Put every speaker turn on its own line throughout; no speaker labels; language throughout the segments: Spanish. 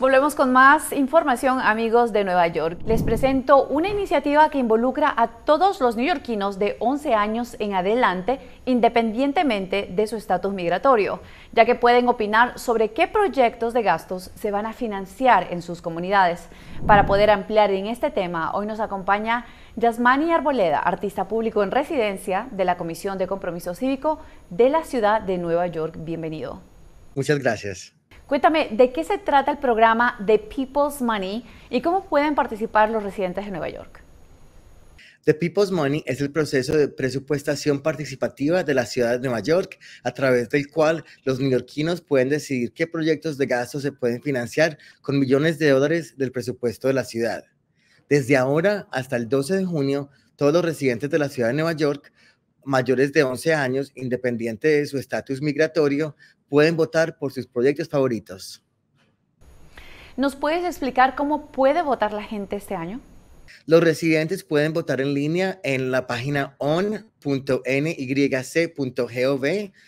Volvemos con más información, amigos de Nueva York. Les presento una iniciativa que involucra a todos los neoyorquinos de 11 años en adelante, independientemente de su estatus migratorio, ya que pueden opinar sobre qué proyectos de gastos se van a financiar en sus comunidades. Para poder ampliar en este tema, hoy nos acompaña Yasmani Arboleda, artista público en residencia de la Comisión de Compromiso Cívico de la Ciudad de Nueva York. Bienvenido.
Muchas gracias.
Cuéntame, ¿de qué se trata el programa The People's Money y cómo pueden participar los residentes de Nueva York?
The People's Money es el proceso de presupuestación participativa de la ciudad de Nueva York, a través del cual los neoyorquinos pueden decidir qué proyectos de gasto se pueden financiar con millones de dólares del presupuesto de la ciudad. Desde ahora hasta el 12 de junio, todos los residentes de la ciudad de Nueva York mayores de 11 años, independiente de su estatus migratorio, pueden votar por sus proyectos favoritos.
¿Nos puedes explicar cómo puede votar la gente este año?
Los residentes pueden votar en línea en la página on.nyc.gov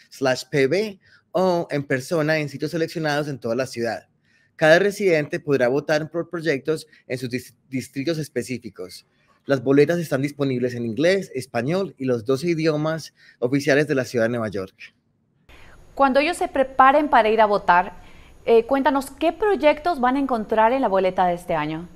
slash pb o en persona en sitios seleccionados en toda la ciudad. Cada residente podrá votar por proyectos en sus distritos específicos. Las boletas están disponibles en inglés, español y los 12 idiomas oficiales de la ciudad de Nueva York.
Cuando ellos se preparen para ir a votar, eh, cuéntanos qué proyectos van a encontrar en la boleta de este
año.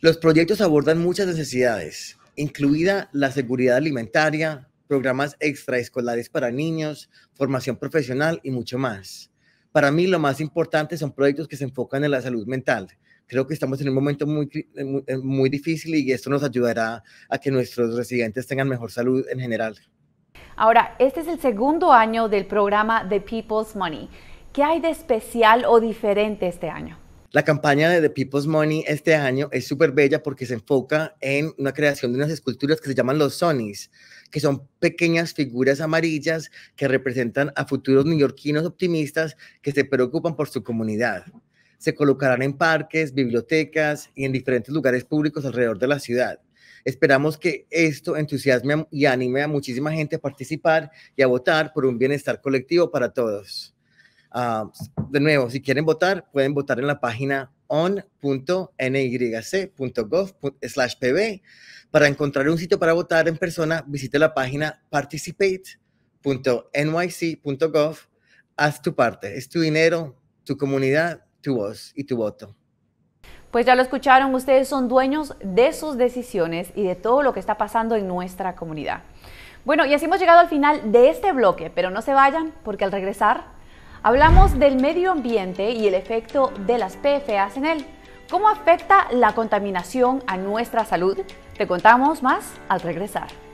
Los proyectos abordan muchas necesidades, incluida la seguridad alimentaria, programas extraescolares para niños, formación profesional y mucho más. Para mí lo más importante son proyectos que se enfocan en la salud mental. Creo que estamos en un momento muy, eh, eh, muy difícil y esto nos ayudará a que nuestros residentes tengan mejor salud en general.
Ahora, este es el segundo año del programa The People's Money. ¿Qué hay de especial o diferente este año?
La campaña de The People's Money este año es súper bella porque se enfoca en una creación de unas esculturas que se llaman los Sonys, que son pequeñas figuras amarillas que representan a futuros neoyorquinos optimistas que se preocupan por su comunidad. Se colocarán en parques, bibliotecas y en diferentes lugares públicos alrededor de la ciudad. Esperamos que esto entusiasme y anime a muchísima gente a participar y a votar por un bienestar colectivo para todos. Ah, de nuevo, si quieren votar, pueden votar en la página onnycgov pv Para encontrar un sitio para votar en persona, visite la página participate.nyc.gov. Haz tu parte, es tu dinero, tu comunidad, tu voz y tu voto.
Pues ya lo escucharon, ustedes son dueños de sus decisiones y de todo lo que está pasando en nuestra comunidad. Bueno, y así hemos llegado al final de este bloque, pero no se vayan porque al regresar hablamos del medio ambiente y el efecto de las PFAS en él. ¿Cómo afecta la contaminación a nuestra salud? Te contamos más al regresar.